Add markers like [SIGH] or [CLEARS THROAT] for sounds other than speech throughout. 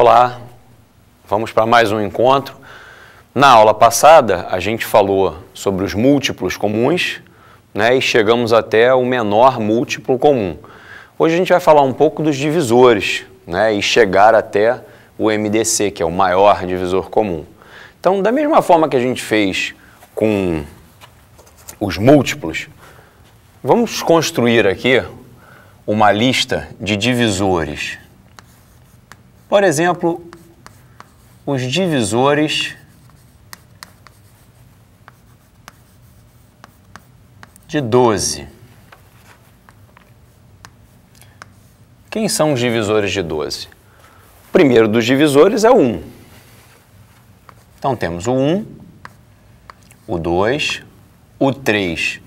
Olá, vamos para mais um encontro. Na aula passada, a gente falou sobre os múltiplos comuns né, e chegamos até o menor múltiplo comum. Hoje a gente vai falar um pouco dos divisores né, e chegar até o MDC, que é o maior divisor comum. Então, da mesma forma que a gente fez com os múltiplos, vamos construir aqui uma lista de divisores por exemplo, os divisores de 12. Quem são os divisores de 12? O primeiro dos divisores é o 1. Então temos o 1, o 2, o 3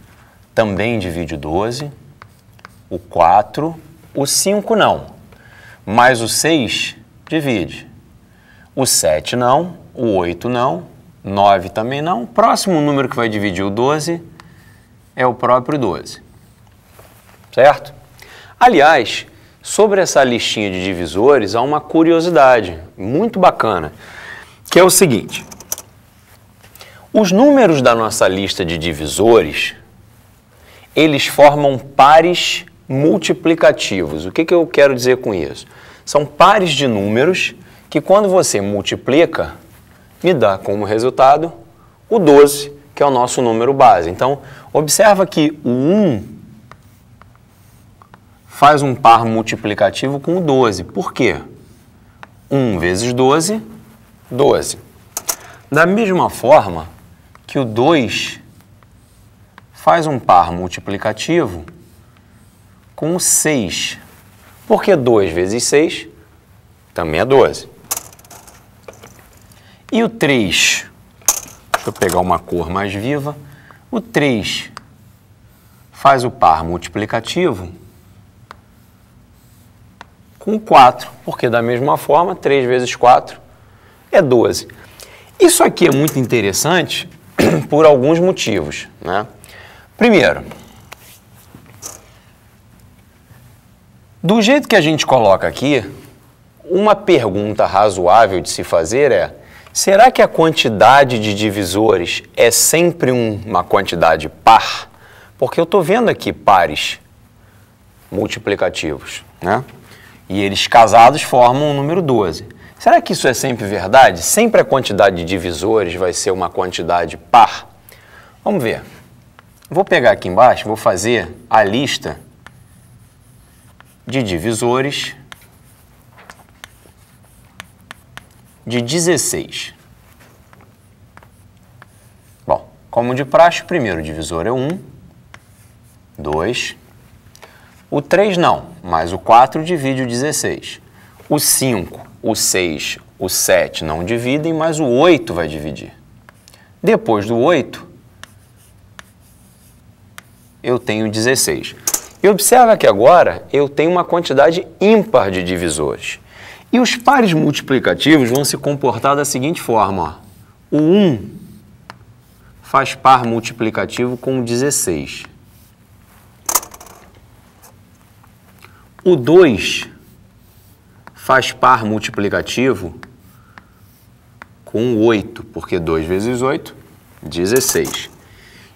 também divide 12, o 4, o 5 não, mas o 6 divide. O 7 não, o 8 não, 9 também não. O próximo número que vai dividir o 12 é o próprio 12. Certo? Aliás, sobre essa listinha de divisores há uma curiosidade muito bacana, que é o seguinte: os números da nossa lista de divisores, eles formam pares multiplicativos. O que, que eu quero dizer com isso? São pares de números que, quando você multiplica, me dá como resultado o 12, que é o nosso número base. Então, observa que o 1 faz um par multiplicativo com o 12. Por quê? 1 vezes 12, 12. Da mesma forma que o 2 faz um par multiplicativo com o 6. Porque 2 vezes 6 também é 12. E o 3, deixa eu pegar uma cor mais viva, o 3 faz o par multiplicativo com 4, porque da mesma forma, 3 vezes 4 é 12. Isso aqui é muito interessante [CLEARS THROAT] por alguns motivos. Né? Primeiro, Do jeito que a gente coloca aqui, uma pergunta razoável de se fazer é: será que a quantidade de divisores é sempre uma quantidade par? Porque eu estou vendo aqui pares multiplicativos, né? E eles casados formam o número 12. Será que isso é sempre verdade? Sempre a quantidade de divisores vai ser uma quantidade par? Vamos ver. Vou pegar aqui embaixo, vou fazer a lista de divisores de 16. Bom, como de praxe, o primeiro divisor é 1, 2. O 3 não, mas o 4 divide o 16. O 5, o 6, o 7 não dividem, mas o 8 vai dividir. Depois do 8, eu tenho 16. E observa que agora eu tenho uma quantidade ímpar de divisores. E os pares multiplicativos vão se comportar da seguinte forma. Ó. O 1 faz par multiplicativo com 16. O 2 faz par multiplicativo com 8, porque 2 vezes 8, 16.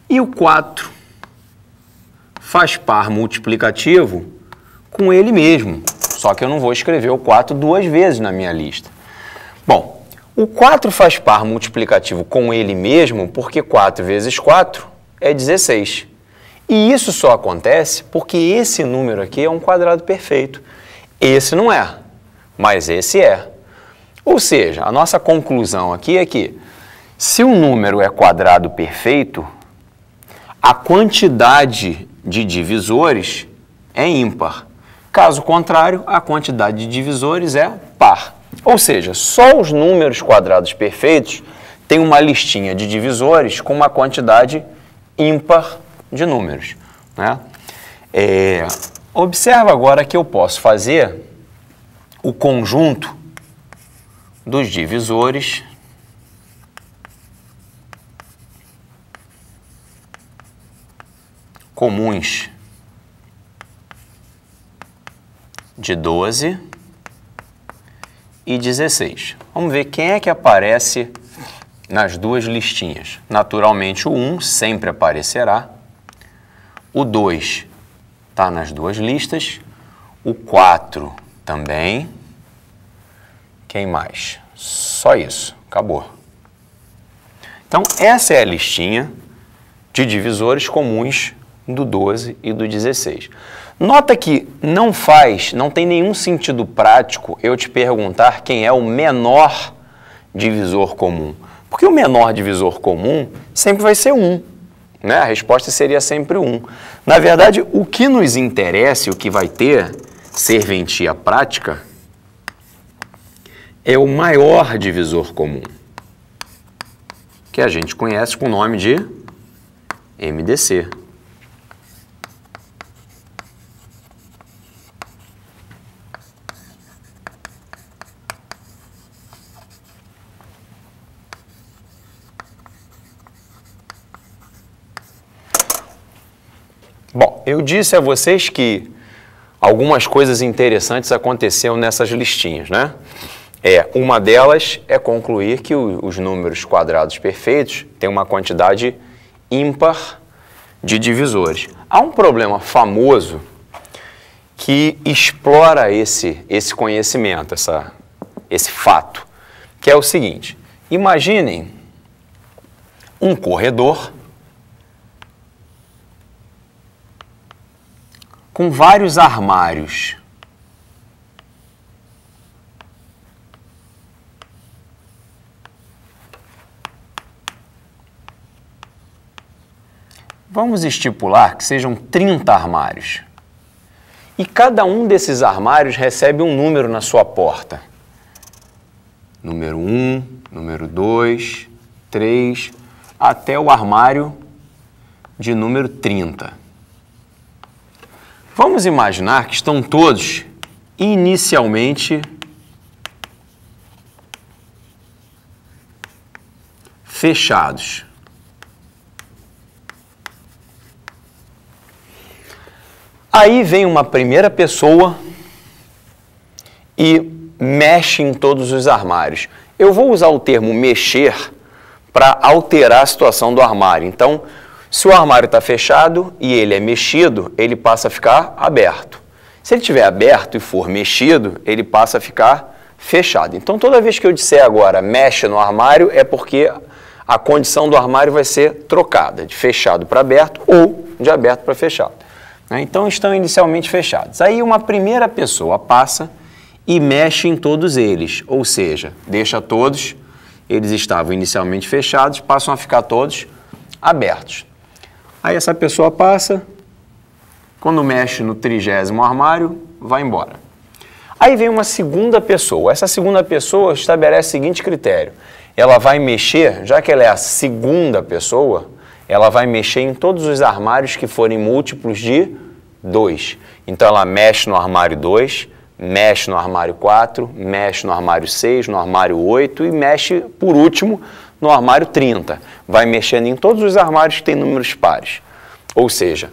E o 4 faz par multiplicativo com ele mesmo. Só que eu não vou escrever o 4 duas vezes na minha lista. Bom, o 4 faz par multiplicativo com ele mesmo porque 4 vezes 4 é 16. E isso só acontece porque esse número aqui é um quadrado perfeito. Esse não é, mas esse é. Ou seja, a nossa conclusão aqui é que se um número é quadrado perfeito, a quantidade de divisores é ímpar. Caso contrário, a quantidade de divisores é par. Ou seja, só os números quadrados perfeitos têm uma listinha de divisores com uma quantidade ímpar de números. Né? É, observa agora que eu posso fazer o conjunto dos divisores comuns de 12 e 16. Vamos ver quem é que aparece nas duas listinhas. Naturalmente, o 1 sempre aparecerá, o 2 está nas duas listas, o 4 também. Quem mais? Só isso, acabou. Então, essa é a listinha de divisores comuns do 12 e do 16. Nota que não faz, não tem nenhum sentido prático eu te perguntar quem é o menor divisor comum. Porque o menor divisor comum sempre vai ser 1. Né? A resposta seria sempre 1. Na verdade, o que nos interessa o que vai ter serventia prática é o maior divisor comum, que a gente conhece com o nome de MDC. Bom, eu disse a vocês que algumas coisas interessantes aconteceram nessas listinhas, né? É, uma delas é concluir que o, os números quadrados perfeitos têm uma quantidade ímpar de divisores. Há um problema famoso que explora esse, esse conhecimento, essa, esse fato, que é o seguinte: imaginem um corredor com vários armários. Vamos estipular que sejam 30 armários. E cada um desses armários recebe um número na sua porta. Número 1, número 2, 3, até o armário de número 30. Vamos imaginar que estão todos inicialmente fechados. Aí vem uma primeira pessoa e mexe em todos os armários. Eu vou usar o termo mexer para alterar a situação do armário. Então, se o armário está fechado e ele é mexido, ele passa a ficar aberto. Se ele estiver aberto e for mexido, ele passa a ficar fechado. Então, toda vez que eu disser agora mexe no armário, é porque a condição do armário vai ser trocada, de fechado para aberto ou de aberto para fechado. Né? Então, estão inicialmente fechados. Aí, uma primeira pessoa passa e mexe em todos eles, ou seja, deixa todos, eles estavam inicialmente fechados, passam a ficar todos abertos. Aí essa pessoa passa, quando mexe no trigésimo armário, vai embora. Aí vem uma segunda pessoa. Essa segunda pessoa estabelece o seguinte critério: ela vai mexer, já que ela é a segunda pessoa, ela vai mexer em todos os armários que forem múltiplos de 2. Então ela mexe no armário 2, mexe no armário 4, mexe no armário 6, no armário 8 e mexe, por último, no armário 30. Vai mexendo em todos os armários que tem números pares. Ou seja,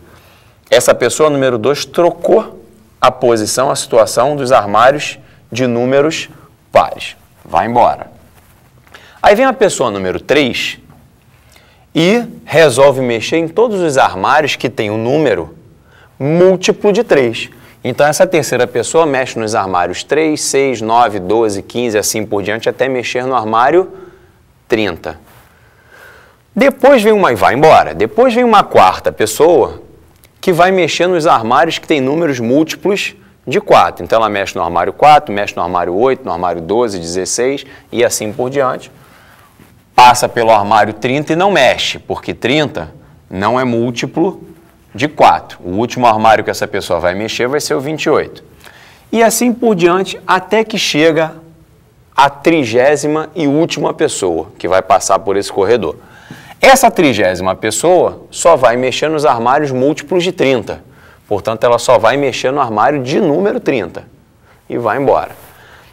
essa pessoa número 2 trocou a posição, a situação dos armários de números pares. Vai embora. Aí vem a pessoa número 3 e resolve mexer em todos os armários que tem o um número múltiplo de 3. Então, essa terceira pessoa mexe nos armários 3, 6, 9, 12, 15, assim por diante, até mexer no armário 30. Depois vem uma, e vai embora, depois vem uma quarta pessoa que vai mexer nos armários que tem números múltiplos de 4. Então ela mexe no armário 4, mexe no armário 8, no armário 12, 16 e assim por diante. Passa pelo armário 30 e não mexe, porque 30 não é múltiplo de 4. O último armário que essa pessoa vai mexer vai ser o 28. E assim por diante até que chega a trigésima e última pessoa que vai passar por esse corredor. Essa trigésima pessoa só vai mexer nos armários múltiplos de 30. Portanto, ela só vai mexer no armário de número 30 e vai embora.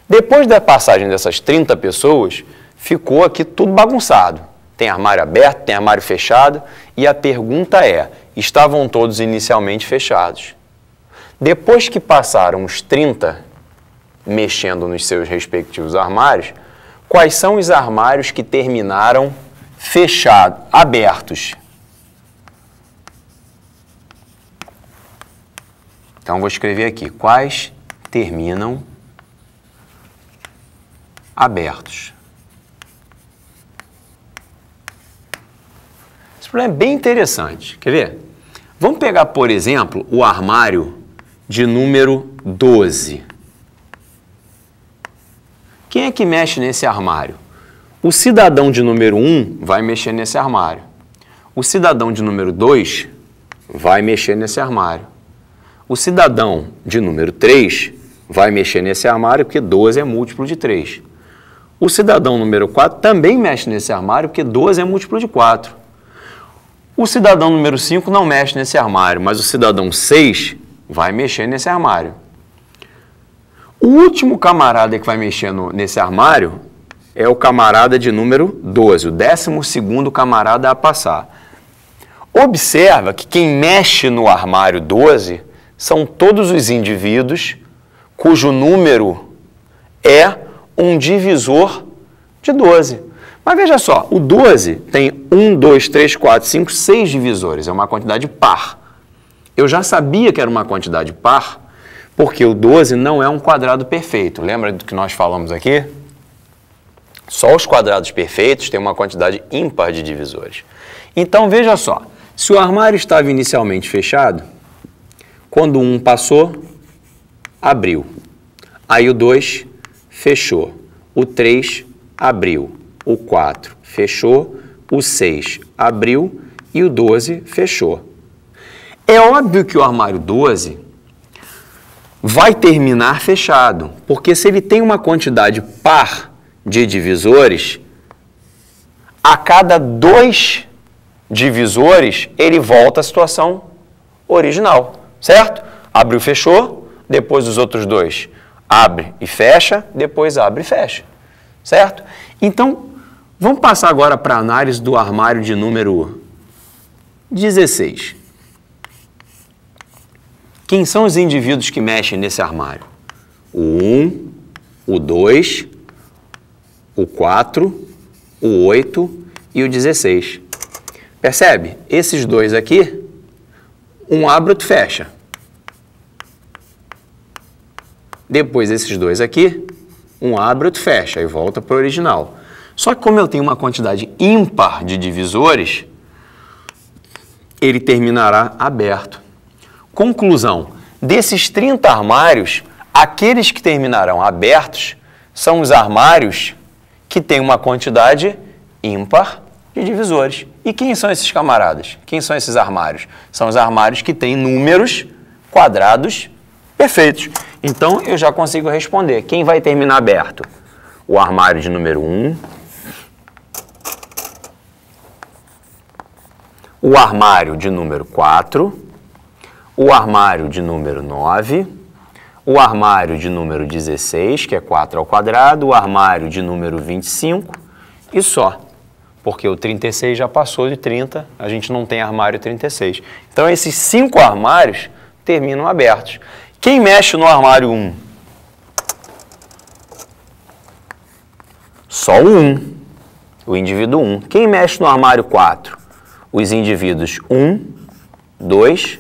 Depois da passagem dessas 30 pessoas, ficou aqui tudo bagunçado. Tem armário aberto, tem armário fechado, e a pergunta é: estavam todos inicialmente fechados? Depois que passaram os 30 mexendo nos seus respectivos armários, quais são os armários que terminaram fechados, abertos? Então vou escrever aqui quais terminam abertos. Esse problema é bem interessante. Quer ver? Vamos pegar, por exemplo, o armário de número 12. Quem é que mexe nesse armário? O cidadão de número 1 um vai mexer nesse armário. O cidadão de número 2 vai mexer nesse armário. O cidadão de número 3 vai mexer nesse armário porque 12 é múltiplo de 3. O cidadão número 4 também mexe nesse armário porque 12 é múltiplo de 4. O cidadão número 5 não mexe nesse armário, mas o cidadão 6 vai mexer nesse armário. O último camarada que vai mexendo nesse armário é o camarada de número 12, o décimo segundo camarada a passar. Observa que quem mexe no armário 12 são todos os indivíduos cujo número é um divisor de 12. Mas veja só, o 12 tem 1, 2, 3, 4, 5, 6 divisores, é uma quantidade par. Eu já sabia que era uma quantidade par porque o 12 não é um quadrado perfeito. Lembra do que nós falamos aqui? Só os quadrados perfeitos têm uma quantidade ímpar de divisores. Então veja só, se o armário estava inicialmente fechado, quando um passou, abriu. Aí o 2 fechou. O 3 abriu. O 4 fechou. O 6 abriu. E o 12 fechou. É óbvio que o armário 12 vai terminar fechado, porque se ele tem uma quantidade par de divisores, a cada dois divisores ele volta à situação original, certo? Abriu, fechou, depois os outros dois. Abre e fecha, depois abre e fecha, certo? Então, vamos passar agora para a análise do armário de número 16. Quem são os indivíduos que mexem nesse armário? O 1, o 2, o 4, o 8 e o 16. Percebe? Esses dois aqui, um abre, outro fecha. Depois esses dois aqui, um abre, outro fecha e volta para o original. Só que como eu tenho uma quantidade ímpar de divisores, ele terminará aberto. Conclusão: desses 30 armários, aqueles que terminarão abertos são os armários que têm uma quantidade ímpar de divisores. E quem são esses camaradas? Quem são esses armários? São os armários que têm números quadrados perfeitos. Então eu já consigo responder. Quem vai terminar aberto? O armário de número 1. O armário de número 4 o armário de número 9, o armário de número 16, que é 4 ao quadrado, o armário de número 25 e só. Porque o 36 já passou de 30, a gente não tem armário 36. Então esses cinco armários terminam abertos. Quem mexe no armário 1? Só o 1, o indivíduo 1. Quem mexe no armário 4? Os indivíduos 1, 2,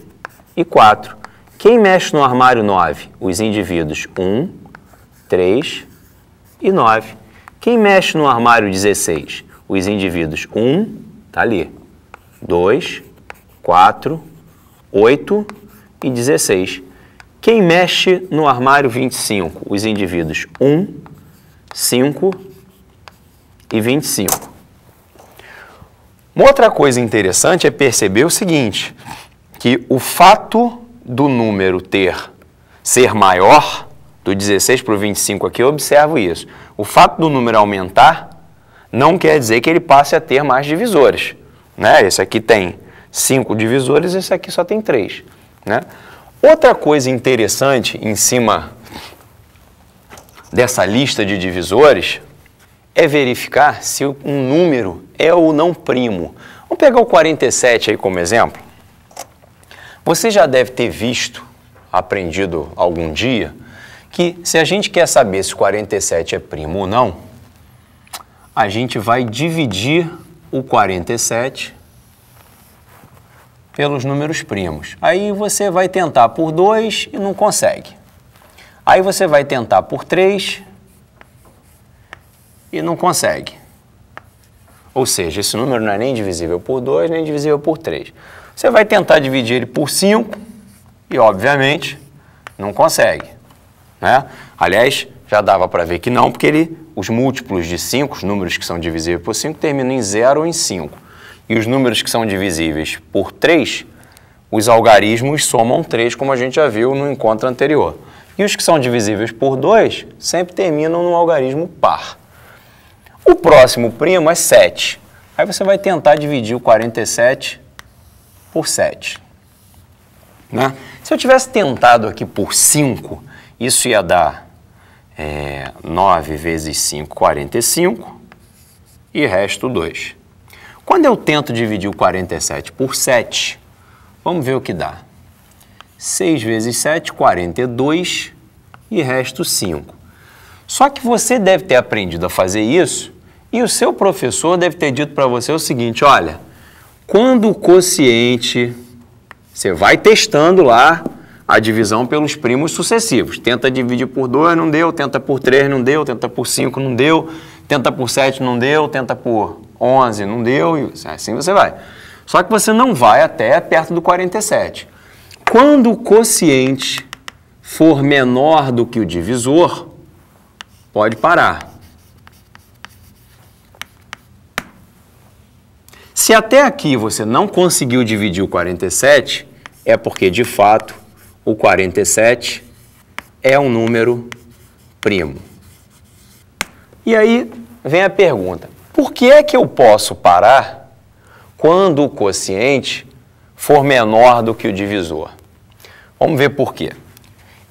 e 4. Quem mexe no armário 9? Os indivíduos 1, 3 e 9. Quem mexe no armário 16? Os indivíduos 1, tá ali, 2, 4, 8 e 16. Quem mexe no armário 25? Os indivíduos 1, 5 e 25. Uma outra coisa interessante é perceber o seguinte: que o fato do número ter ser maior, do 16 para o 25 aqui, eu observo isso. O fato do número aumentar não quer dizer que ele passe a ter mais divisores. Né? Esse aqui tem cinco divisores, esse aqui só tem três. Né? Outra coisa interessante em cima dessa lista de divisores é verificar se um número é ou não primo. Vamos pegar o 47 aí como exemplo. Você já deve ter visto, aprendido algum dia, que se a gente quer saber se 47 é primo ou não, a gente vai dividir o 47 pelos números primos. Aí você vai tentar por 2 e não consegue. Aí você vai tentar por 3 e não consegue. Ou seja, esse número não é nem divisível por 2, nem divisível por 3. Você vai tentar dividir ele por 5 e, obviamente, não consegue. Né? Aliás, já dava para ver que não, porque ele, os múltiplos de 5, os números que são divisíveis por 5, terminam em 0 ou em 5. E os números que são divisíveis por 3, os algarismos somam 3, como a gente já viu no encontro anterior. E os que são divisíveis por 2 sempre terminam num algarismo par. O próximo primo é 7. Aí você vai tentar dividir o 47 por 7. Né? Se eu tivesse tentado aqui por 5, isso ia dar é, 9 vezes 5, 45 e resto 2. Quando eu tento dividir o 47 por 7, vamos ver o que dá. 6 vezes 7, 42 e resto 5. Só que você deve ter aprendido a fazer isso e o seu professor deve ter dito para você o seguinte: olha, quando o quociente, você vai testando lá a divisão pelos primos sucessivos. Tenta dividir por 2, não deu, tenta por 3, não deu, tenta por 5, não deu, tenta por 7, não deu, tenta por 11, não deu, e assim você vai. Só que você não vai até perto do 47. Quando o quociente for menor do que o divisor, pode parar. Se até aqui você não conseguiu dividir o 47, é porque de fato o 47 é um número primo. E aí vem a pergunta: por que é que eu posso parar quando o quociente for menor do que o divisor? Vamos ver por quê.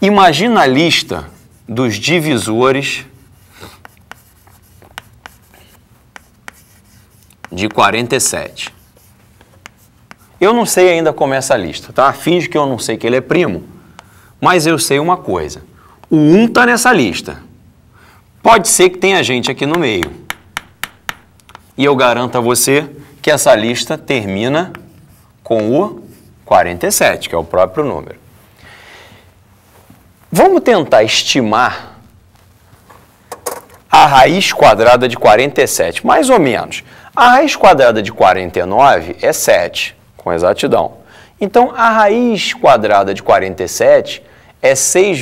Imagina a lista dos divisores de 47. Eu não sei ainda como é essa lista, tá? Finge que eu não sei que ele é primo, mas eu sei uma coisa. O 1 está nessa lista. Pode ser que tenha gente aqui no meio. E eu garanto a você que essa lista termina com o 47, que é o próprio número. Vamos tentar estimar a raiz quadrada de 47, mais ou menos. A raiz quadrada de 49 é 7, com exatidão. Então, a raiz quadrada de 47 é 6,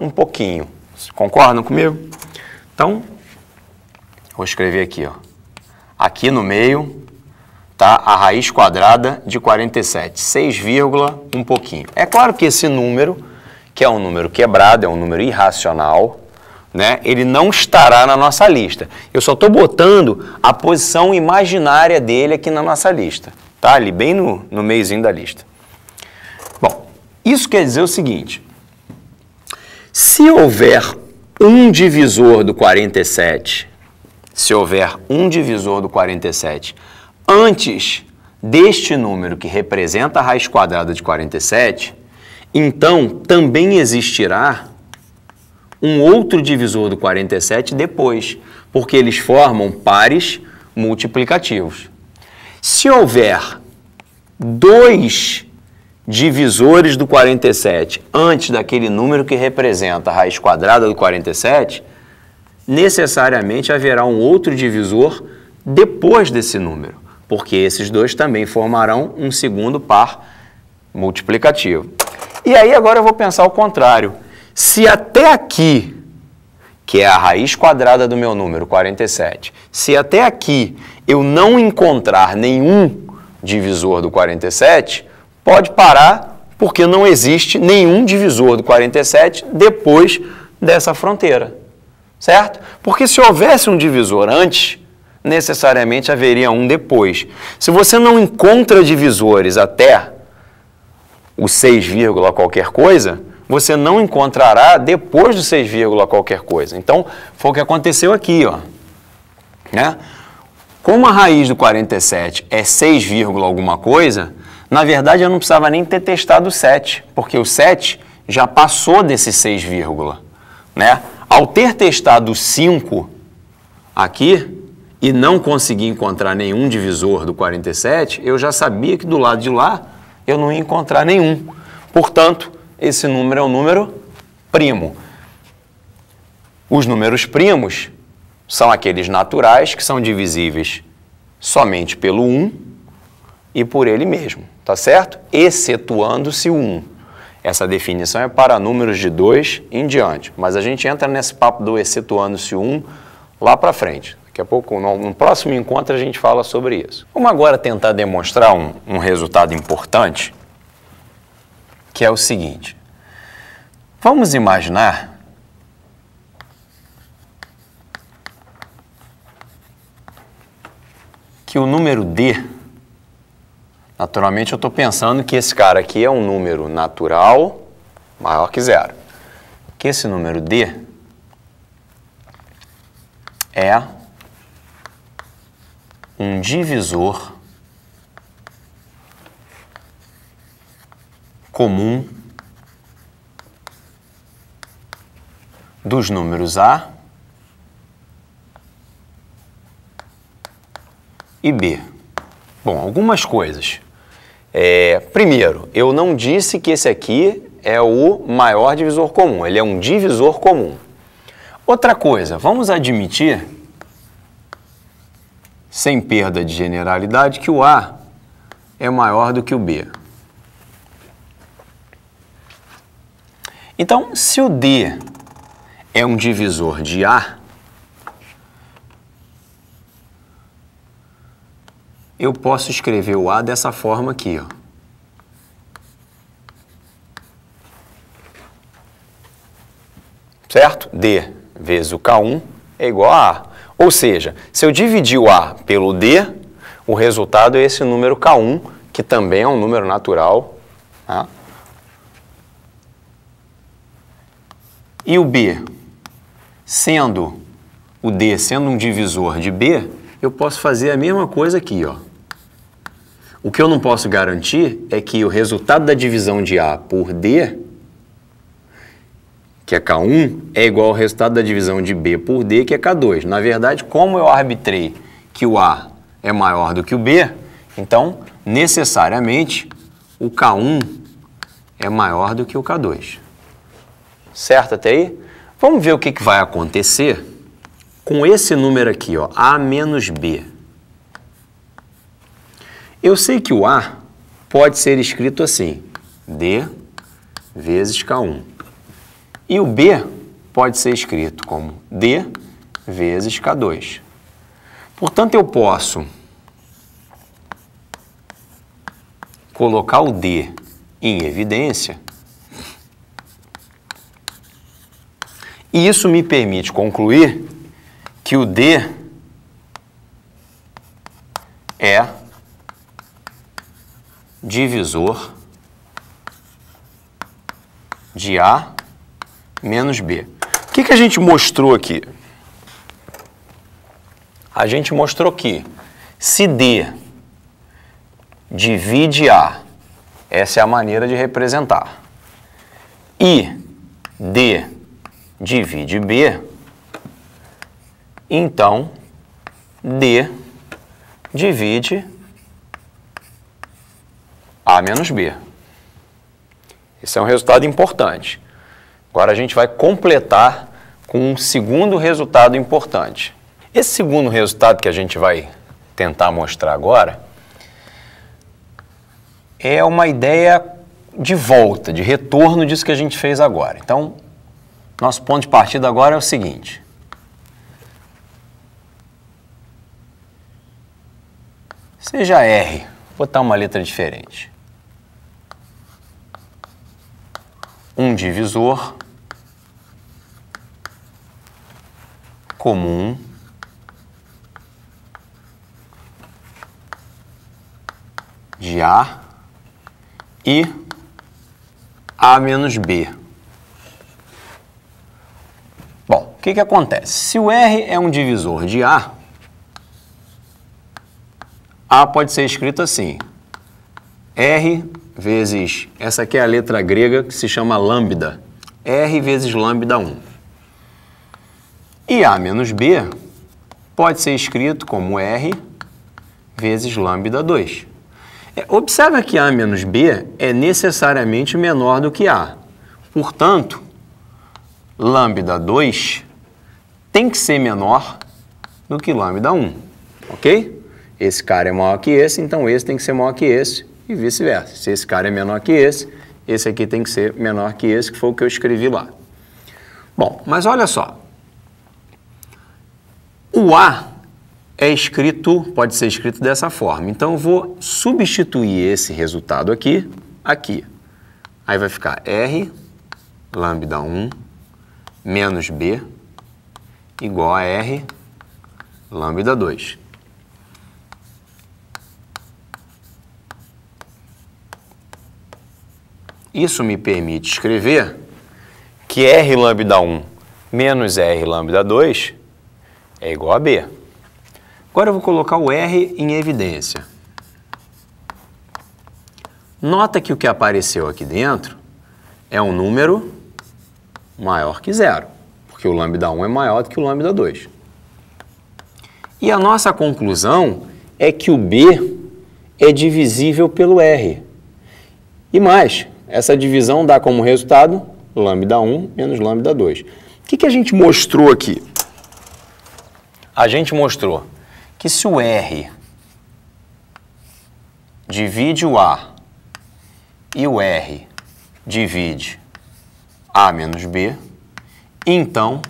um pouquinho. Concordam comigo? Então, vou escrever aqui, ó. Aqui no meio tá a raiz quadrada de 47, 6, um pouquinho. É claro que esse número, que é um número quebrado, é um número irracional, né? Ele não estará na nossa lista. Eu só estou botando a posição imaginária dele aqui na nossa lista, tá? Ali bem no, no meiozinho da lista. Bom, isso quer dizer o seguinte: se houver um divisor do 47, se houver um divisor do 47 antes deste número que representa a raiz quadrada de 47, então também existirá um outro divisor do 47 depois, porque eles formam pares multiplicativos. Se houver dois divisores do 47 antes daquele número que representa a raiz quadrada do 47, necessariamente haverá um outro divisor depois desse número, porque esses dois também formarão um segundo par multiplicativo. E aí agora eu vou pensar o contrário. Se até aqui, que é a raiz quadrada do meu número 47, se até aqui eu não encontrar nenhum divisor do 47, pode parar porque não existe nenhum divisor do 47 depois dessa fronteira, certo? Porque se houvesse um divisor antes, necessariamente haveria um depois. Se você não encontra divisores até o 6, qualquer coisa, você não encontrará depois do 6, qualquer coisa. Então, foi o que aconteceu aqui, ó. Né? Como a raiz do 47 é 6, alguma coisa, na verdade eu não precisava nem ter testado o 7, porque o 7 já passou desse 6, né? Ao ter testado 5 aqui e não consegui encontrar nenhum divisor do 47, eu já sabia que do lado de lá eu não ia encontrar nenhum. Portanto, esse número é um número primo. Os números primos são aqueles naturais que são divisíveis somente pelo 1 e por ele mesmo, tá certo? Excetuando-se o 1. Essa definição é para números de 2 em diante, mas a gente entra nesse papo do excetuando-se o 1 lá para frente. Daqui a pouco, no, próximo encontro, a gente fala sobre isso. Vamos agora tentar demonstrar um, um resultado importante que é o seguinte. Vamos imaginar que o número D, naturalmente eu estou pensando que esse cara aqui é um número natural maior que zero. Que esse número D é um divisor comum dos números A e B. Bom, algumas coisas. É, primeiro, eu não disse que esse aqui é o maior divisor comum, ele é um divisor comum. Outra coisa, vamos admitir, sem perda de generalidade, que o A é maior do que o B. Então, se o D é um divisor de A, eu posso escrever o A dessa forma aqui, ó. Certo? D vezes o K1 é igual a A. Ou seja, se eu dividir o A pelo D, o resultado é esse número K1, que também é um número natural. Tá? E o B, sendo o D sendo um divisor de B, eu posso fazer a mesma coisa aqui, ó. O que eu não posso garantir é que o resultado da divisão de A por D, que é K1, é igual ao resultado da divisão de B por D, que é K2. Na verdade, como eu arbitrei que o A é maior do que o B, então, necessariamente, o K1 é maior do que o K2. Certo até aí? Vamos ver o que, que vai acontecer com esse número aqui, ó, A menos B. Eu sei que o A pode ser escrito assim, D vezes K1. E o B pode ser escrito como D vezes K2. Portanto, eu posso colocar o D em evidência E isso me permite concluir que o D é divisor de A menos B. O que, que a gente mostrou aqui? A gente mostrou que se D divide A, essa é a maneira de representar, e D divide B, então D divide A menos B. Esse é um resultado importante. Agora a gente vai completar com um segundo resultado importante. Esse segundo resultado que a gente vai tentar mostrar agora é uma ideia de volta, de retorno disso que a gente fez agora. Então, nosso ponto de partida agora é o seguinte. Seja R, vou botar uma letra diferente. Um divisor comum de A e A menos B. O que, que acontece? Se o R é um divisor de A, A pode ser escrito assim, R vezes, essa aqui é a letra grega que se chama lambda, R vezes lambda 1. E A menos B pode ser escrito como R vezes lambda 2. É, observa que A menos B é necessariamente menor do que A. Portanto, lambda 2 tem que ser menor do que lambda 1, ok? Esse cara é maior que esse, então esse tem que ser maior que esse e vice-versa. Se esse cara é menor que esse, esse aqui tem que ser menor que esse, que foi o que eu escrevi lá. Bom, mas olha só. O A é escrito, pode ser escrito dessa forma. Então, eu vou substituir esse resultado aqui, aqui. Aí vai ficar R, lambda 1, menos B, igual a R lambda 2. Isso me permite escrever que R lambda 1 menos R lambda 2 é igual a B. Agora eu vou colocar o R em evidência. Nota que o que apareceu aqui dentro é um número maior que zero porque o lambda 1 é maior do que o lambda 2. E a nossa conclusão é que o B é divisível pelo R. E mais, essa divisão dá como resultado lambda 1 menos lambda 2. O que, que a gente mostrou aqui? A gente mostrou que se o R divide o A e o R divide A menos B, então,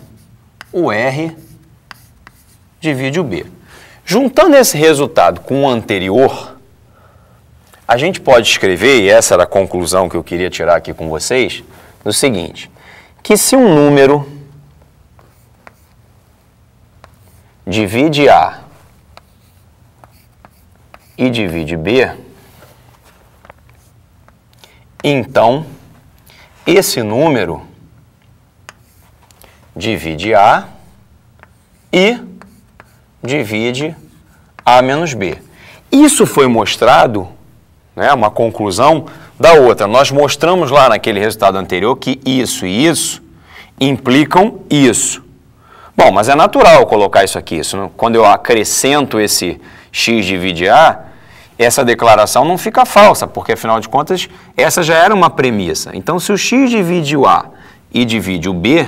o R divide o B. Juntando esse resultado com o anterior, a gente pode escrever, e essa era a conclusão que eu queria tirar aqui com vocês, do seguinte, que se um número divide A e divide B, então esse número divide A e divide A menos B. Isso foi mostrado, né, uma conclusão da outra. Nós mostramos lá naquele resultado anterior que isso e isso implicam isso. Bom, mas é natural colocar isso aqui. Isso, quando eu acrescento esse x divide A, essa declaração não fica falsa, porque afinal de contas essa já era uma premissa. Então, se o x divide o A e divide o B,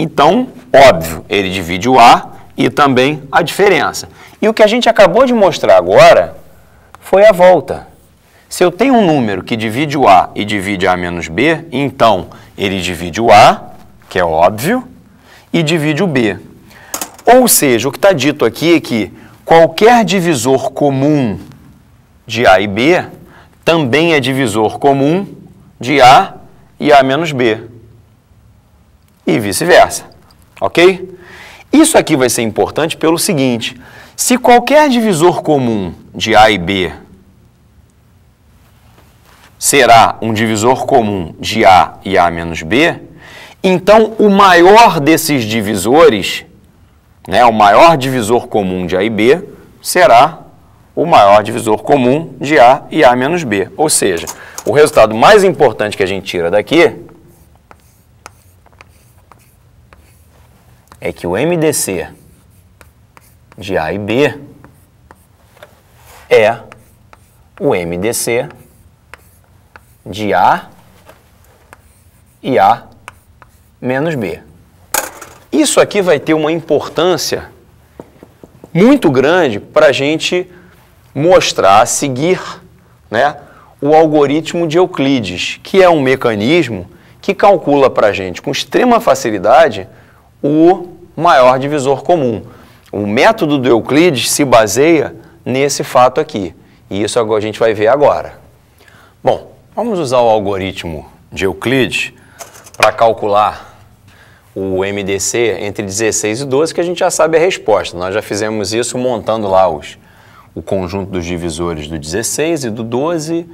então, óbvio, ele divide o A e também a diferença. E o que a gente acabou de mostrar agora foi a volta. Se eu tenho um número que divide o A e divide A menos B, então ele divide o A, que é óbvio, e divide o B. Ou seja, o que está dito aqui é que qualquer divisor comum de A e B também é divisor comum de A e A menos B e vice-versa, ok? Isso aqui vai ser importante pelo seguinte, se qualquer divisor comum de A e B será um divisor comum de A e A menos B, então o maior desses divisores, né, o maior divisor comum de A e B, será o maior divisor comum de A e A menos B. Ou seja, o resultado mais importante que a gente tira daqui é que o MDC de A e B é o MDC de A e A menos B. Isso aqui vai ter uma importância muito grande para a gente mostrar, seguir né, o algoritmo de Euclides, que é um mecanismo que calcula para a gente com extrema facilidade o maior divisor comum. O método do Euclides se baseia nesse fato aqui. E isso a gente vai ver agora. Bom, vamos usar o algoritmo de Euclides para calcular o MDC entre 16 e 12, que a gente já sabe a resposta. Nós já fizemos isso montando lá os, o conjunto dos divisores do 16 e do 12,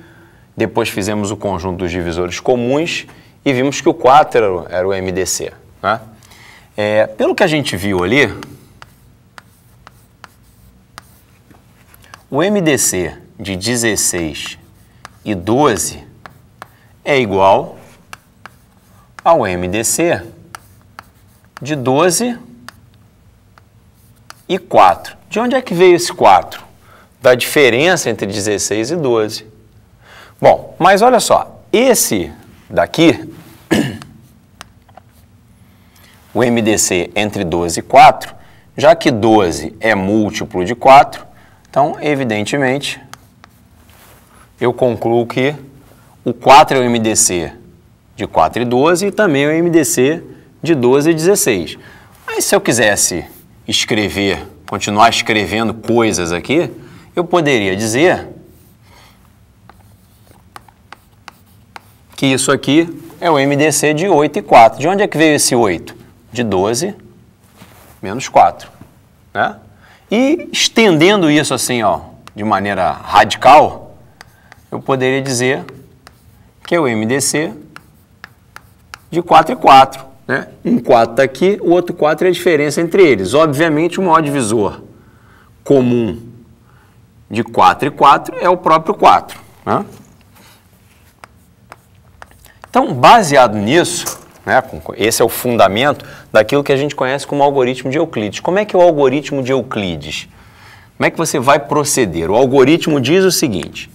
depois fizemos o conjunto dos divisores comuns e vimos que o 4 era o, era o MDC. Né? É, pelo que a gente viu ali, o MDC de 16 e 12 é igual ao MDC de 12 e 4. De onde é que veio esse 4? Da diferença entre 16 e 12. Bom, mas olha só, esse daqui o MDC entre 12 e 4, já que 12 é múltiplo de 4, então, evidentemente, eu concluo que o 4 é o MDC de 4 e 12 e também o MDC de 12 e 16. Mas se eu quisesse escrever, continuar escrevendo coisas aqui, eu poderia dizer que isso aqui é o MDC de 8 e 4. De onde é que veio esse 8? de 12 menos 4. Né? E estendendo isso assim, ó, de maneira radical, eu poderia dizer que é o MDC de 4 e 4. Né? Um 4 está aqui, o outro 4 é a diferença entre eles. Obviamente, o maior divisor comum de 4 e 4 é o próprio 4. Né? Então, baseado nisso, né? Esse é o fundamento daquilo que a gente conhece como algoritmo de Euclides. Como é que é o algoritmo de Euclides? Como é que você vai proceder? O algoritmo diz o seguinte: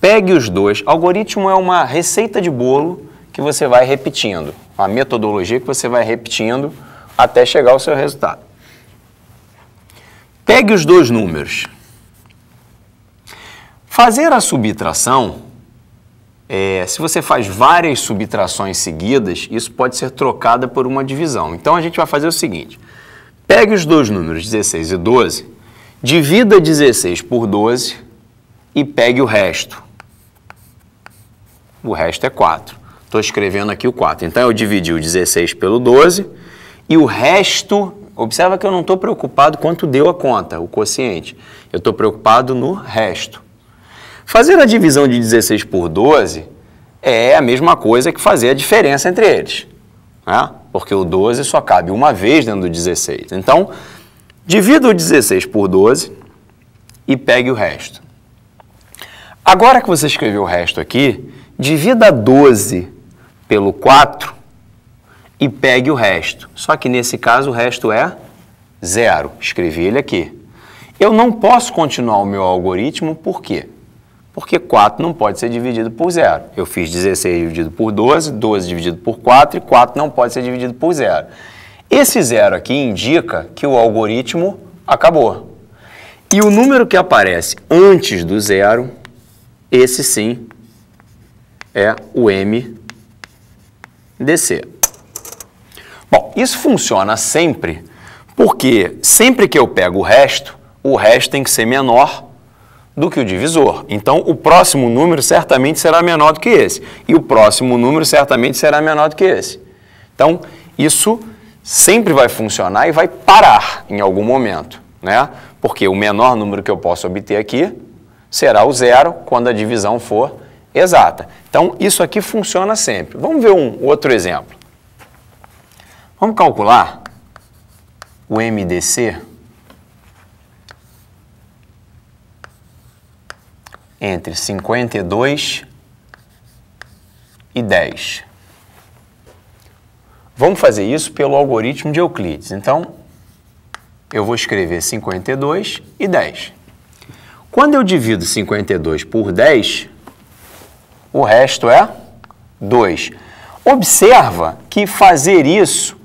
pegue os dois. Algoritmo é uma receita de bolo que você vai repetindo, a metodologia que você vai repetindo até chegar ao seu resultado. Pegue os dois números. Fazer a subtração é, se você faz várias subtrações seguidas, isso pode ser trocada por uma divisão. Então a gente vai fazer o seguinte: pegue os dois números, 16 e 12, divida 16 por 12 e pegue o resto. O resto é 4. Estou escrevendo aqui o 4. Então eu dividi o 16 pelo 12 e o resto. Observa que eu não estou preocupado quanto deu a conta, o quociente. Eu estou preocupado no resto. Fazer a divisão de 16 por 12 é a mesma coisa que fazer a diferença entre eles. Né? Porque o 12 só cabe uma vez dentro do 16. Então, divida o 16 por 12 e pegue o resto. Agora que você escreveu o resto aqui, divida 12 pelo 4 e pegue o resto. Só que nesse caso o resto é zero. Escrevi ele aqui. Eu não posso continuar o meu algoritmo, por quê? porque 4 não pode ser dividido por zero. Eu fiz 16 dividido por 12, 12 dividido por 4 e 4 não pode ser dividido por zero. Esse zero aqui indica que o algoritmo acabou. E o número que aparece antes do zero, esse sim é o MDC. Bom, isso funciona sempre porque sempre que eu pego o resto, o resto tem que ser menor do que o divisor. Então, o próximo número certamente será menor do que esse. E o próximo número certamente será menor do que esse. Então, isso sempre vai funcionar e vai parar em algum momento, né? Porque o menor número que eu posso obter aqui será o zero quando a divisão for exata. Então, isso aqui funciona sempre. Vamos ver um outro exemplo. Vamos calcular o MDC entre 52 e 10. Vamos fazer isso pelo algoritmo de Euclides. Então, eu vou escrever 52 e 10. Quando eu divido 52 por 10, o resto é 2. Observa que fazer isso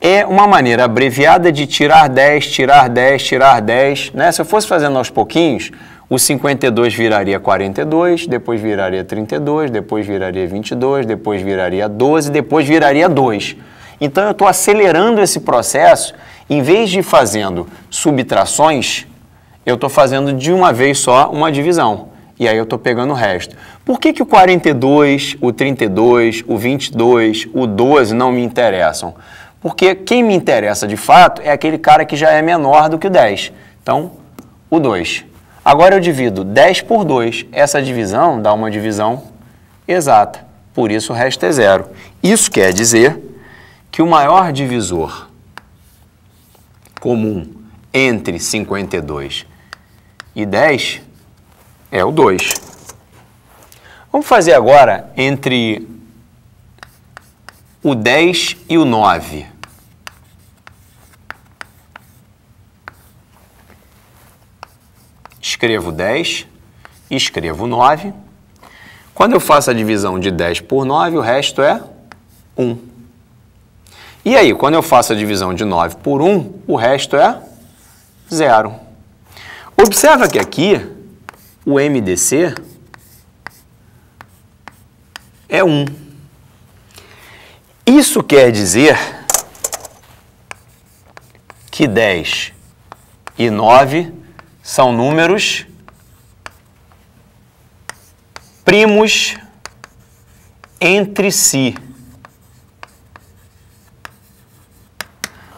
é uma maneira abreviada de tirar 10, tirar 10, tirar 10. Né? Se eu fosse fazendo aos pouquinhos, o 52 viraria 42, depois viraria 32, depois viraria 22, depois viraria 12, depois viraria 2. Então eu estou acelerando esse processo, em vez de fazendo subtrações, eu estou fazendo de uma vez só uma divisão. E aí eu estou pegando o resto. Por que, que o 42, o 32, o 22, o 12 não me interessam? Porque quem me interessa de fato é aquele cara que já é menor do que o 10. Então, o 2. Agora eu divido 10 por 2. Essa divisão dá uma divisão exata. Por isso o resto é zero. Isso quer dizer que o maior divisor comum entre 52 e 10 é o 2. Vamos fazer agora entre o 10 e o 9. escrevo 10, escrevo 9. Quando eu faço a divisão de 10 por 9, o resto é 1. E aí, quando eu faço a divisão de 9 por 1, o resto é 0. Observa que aqui o MDC é 1. Isso quer dizer que 10 e 9 são números primos entre si.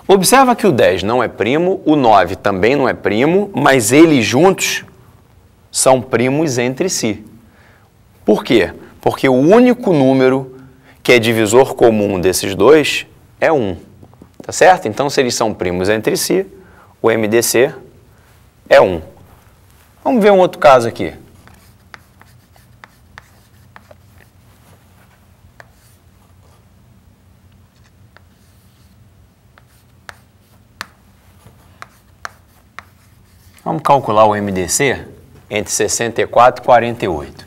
Observa que o 10 não é primo, o 9 também não é primo, mas eles juntos são primos entre si. Por quê? Porque o único número que é divisor comum desses dois é 1. Tá certo? Então, se eles são primos entre si, o MDC é 1. Vamos ver um outro caso aqui. Vamos calcular o MDC entre 64 e 48. O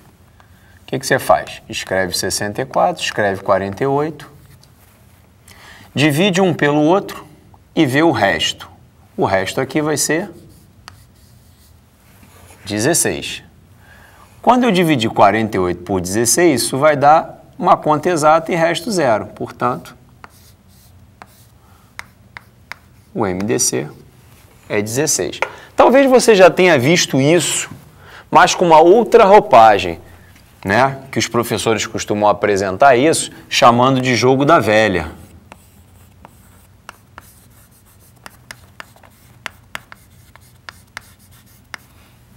que, que você faz? Escreve 64, escreve 48, divide um pelo outro e vê o resto. O resto aqui vai ser 16. Quando eu dividir 48 por 16, isso vai dar uma conta exata e resto zero. Portanto, o MDC é 16. Talvez você já tenha visto isso, mas com uma outra roupagem, né? que os professores costumam apresentar isso, chamando de jogo da velha.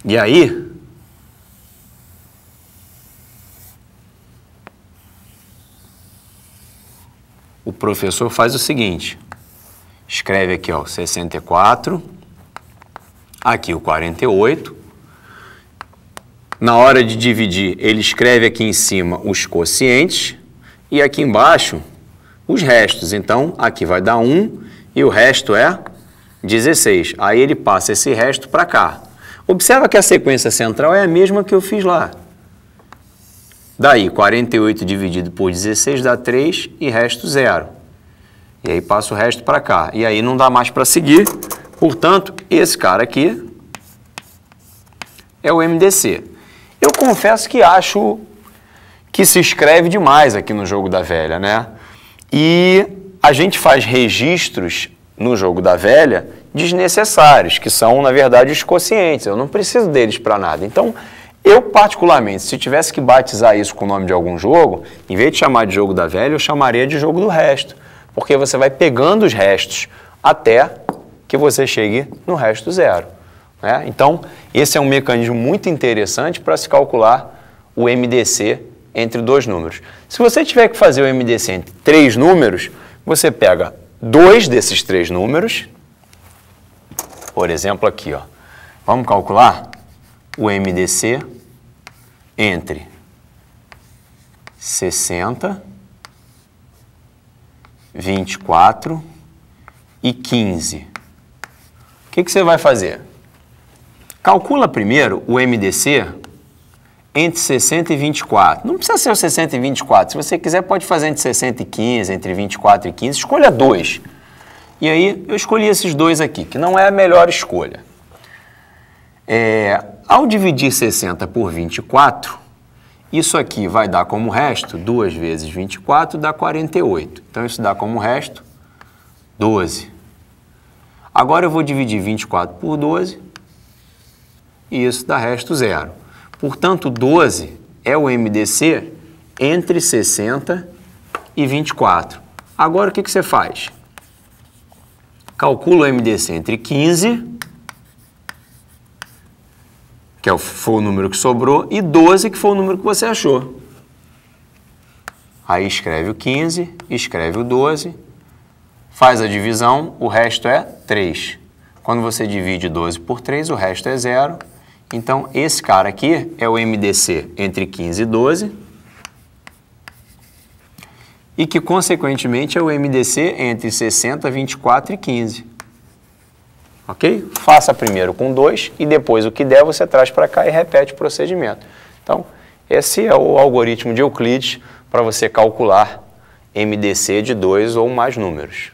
E aí, o professor faz o seguinte: escreve aqui, ó, 64, aqui o 48. Na hora de dividir, ele escreve aqui em cima os quocientes e aqui embaixo os restos. Então, aqui vai dar 1 e o resto é 16. Aí ele passa esse resto para cá. Observa que a sequência central é a mesma que eu fiz lá. Daí, 48 dividido por 16 dá 3 e resto zero. E aí passa o resto para cá. E aí não dá mais para seguir. Portanto, esse cara aqui é o MDC. Eu confesso que acho que se escreve demais aqui no jogo da velha, né? E a gente faz registros no jogo da velha desnecessários, que são, na verdade, os quocientes. Eu não preciso deles para nada. Então, eu, particularmente, se tivesse que batizar isso com o nome de algum jogo, em vez de chamar de jogo da velha, eu chamaria de jogo do resto. Porque você vai pegando os restos até que você chegue no resto zero. Né? Então, esse é um mecanismo muito interessante para se calcular o MDC entre dois números. Se você tiver que fazer o MDC entre três números, você pega dois desses três números, por exemplo, aqui, ó. vamos calcular o MDC entre 60, 24 e 15. O que, que você vai fazer? Calcula primeiro o MDC entre 60 e 24. Não precisa ser o 60 e 24. Se você quiser, pode fazer entre 60 e 15, entre 24 e 15. Escolha dois. E aí eu escolhi esses dois aqui, que não é a melhor escolha. É, ao dividir 60 por 24, isso aqui vai dar como resto, 2 vezes 24 dá 48. Então isso dá como resto 12. Agora eu vou dividir 24 por 12 e isso dá resto zero. Portanto, 12 é o MDC entre 60 e 24. Agora o que, que você faz? Calculo o MDC entre 15, que é foi o número que sobrou, e 12, que foi o número que você achou. Aí escreve o 15, escreve o 12, faz a divisão, o resto é 3. Quando você divide 12 por 3, o resto é zero. Então, esse cara aqui é o MDC entre 15 e 12 e que, consequentemente, é o MDC entre 60, 24 e 15. Ok? Faça primeiro com 2 e depois o que der você traz para cá e repete o procedimento. Então, esse é o algoritmo de Euclides para você calcular MDC de dois ou mais números.